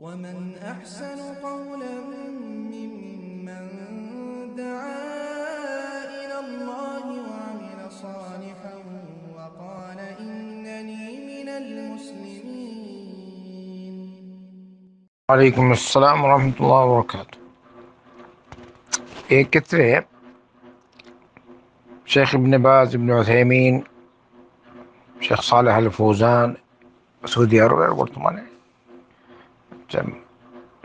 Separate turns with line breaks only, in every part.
ومن أحسن قولا ممن دعا إلى الله وعمل صالحا وقال إنني من المسلمين عليكم السلام ورحمة الله وبركاته كتاب شيخ ابن باز ابن عثيمين شيخ صالح الفوزان سعودي أربع বর্তমানে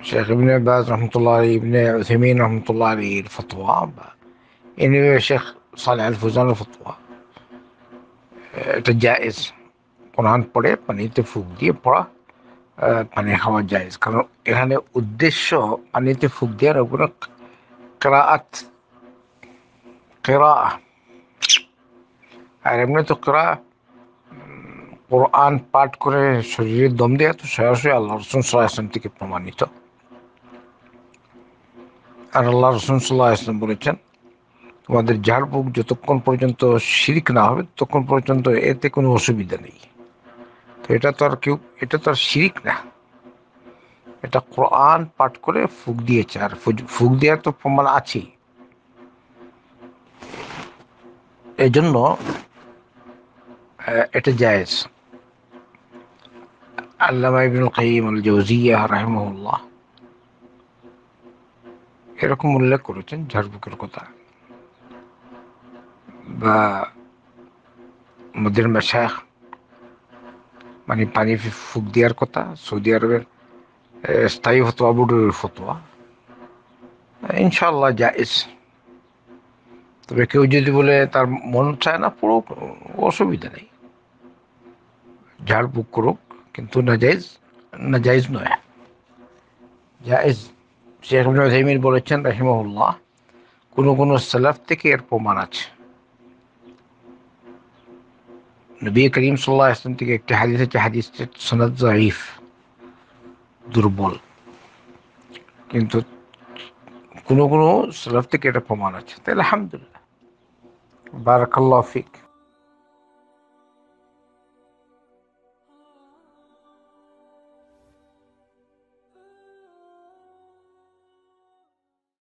شيخ ابن عباس رحمة الله عليه ابن عثيمين رحمة الله عليه الفتوى يعني شيخ صالح الفوزان الفتوى تجائز قرآن কোরআন بني تفوق دي দিয়ে بني خوا جائز كانوا يعني এখানে بني تفوق دي ربنا قراءة قراءة কেরা আর কোরআন পাঠ করে শরীরে দম দেয়া তো সরাসরি আল্লাহ রসুল সাল্লাহ আসলাম থেকে প্রমাণিত আর আল্লাহ রসুল সাল্লাহ আসলাম বলেছেন তোমাদের বুক যতক্ষণ পর্যন্ত শিরিক না হবে ততক্ষণ পর্যন্ত এতে কোনো অসুবিধা নেই তো এটা তো আর কেউ এটা তো আর শিরিক না এটা কোরআন পাঠ করে ফুক দিয়েছে আর ফুক দেওয়ার তো প্রমাণ আছেই এজন্য এটা জায়েজ আল্লামা ইবনুল কাইম আল জৌজিয়া রাহমুল্লাহ এরকম উল্লেখ করেছেন ঝাড়ফুকের কথা বা মদির মেশাখ মানে পানি ফুক দেওয়ার কথা সৌদি আরবের স্থায়ী ফতোয়া বোর্ডের ফতোয়া ইনশাল্লাহ জায়েজ তবে কেউ যদি বলে তার মন চায় না পুরো অসুবিধা নেই ঝাড়বুক করুক কিন্তু নাজাইজ নাজাইজ নয় জায়েজ শেখ ইবনুল বলেছেন রাহিমহুল্লাহ কোনো কোনো সালাফ থেকে এর প্রমাণ আছে নবী করিম সাল্লাহ ইসলাম থেকে একটি হাদিস আছে হাদিসটি সনাদ জাইফ দুর্বল কিন্তু কোনো কোনো সালাফ থেকে এটা প্রমাণ আছে তাহলে আলহামদুলিল্লাহ বারাকাল্লাহ ফিক